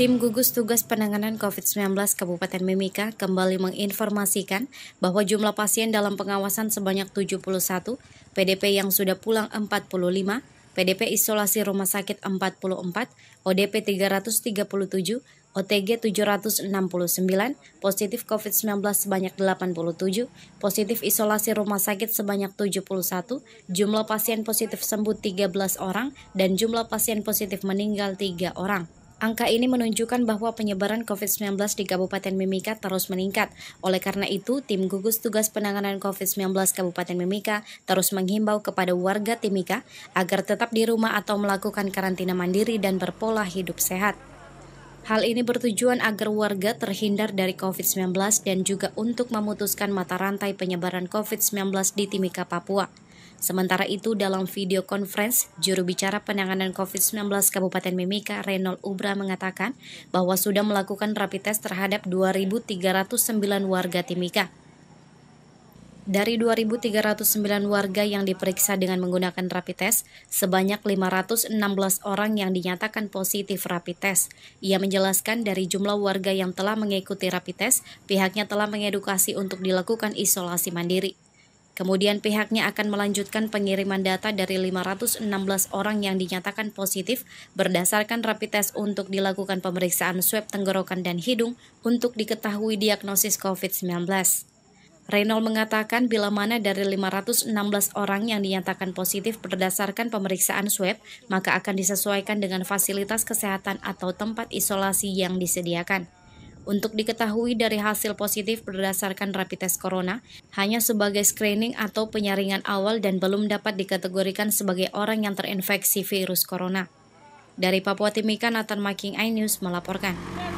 Tim gugus tugas penanganan COVID-19 Kabupaten Mimika kembali menginformasikan bahwa jumlah pasien dalam pengawasan sebanyak 71, PDP yang sudah pulang 45, PDP isolasi rumah sakit 44, ODP 337, OTG 769, positif COVID-19 sebanyak 87, positif isolasi rumah sakit sebanyak 71, jumlah pasien positif sembuh 13 orang, dan jumlah pasien positif meninggal 3 orang. Angka ini menunjukkan bahwa penyebaran COVID-19 di Kabupaten Mimika terus meningkat. Oleh karena itu, tim gugus tugas penanganan COVID-19 Kabupaten Mimika terus menghimbau kepada warga Timika agar tetap di rumah atau melakukan karantina mandiri dan berpola hidup sehat. Hal ini bertujuan agar warga terhindar dari COVID-19 dan juga untuk memutuskan mata rantai penyebaran COVID-19 di Timika, Papua. Sementara itu dalam video conference, juru bicara penanganan COVID-19 Kabupaten Mimika Renol Ubra mengatakan bahwa sudah melakukan rapid test terhadap 2.309 warga Timika. Dari 2.309 warga yang diperiksa dengan menggunakan rapid test sebanyak 516 orang yang dinyatakan positif rapid test. Ia menjelaskan dari jumlah warga yang telah mengikuti rapid test pihaknya telah mengedukasi untuk dilakukan isolasi mandiri. Kemudian pihaknya akan melanjutkan pengiriman data dari 516 orang yang dinyatakan positif berdasarkan rapid test untuk dilakukan pemeriksaan swab tenggorokan dan hidung untuk diketahui diagnosis COVID-19. Reynold mengatakan bila mana dari 516 orang yang dinyatakan positif berdasarkan pemeriksaan swab, maka akan disesuaikan dengan fasilitas kesehatan atau tempat isolasi yang disediakan. Untuk diketahui dari hasil positif berdasarkan rapid test corona, hanya sebagai screening atau penyaringan awal dan belum dapat dikategorikan sebagai orang yang terinfeksi virus corona. Dari Papua Timika, Nathan Making iNews melaporkan.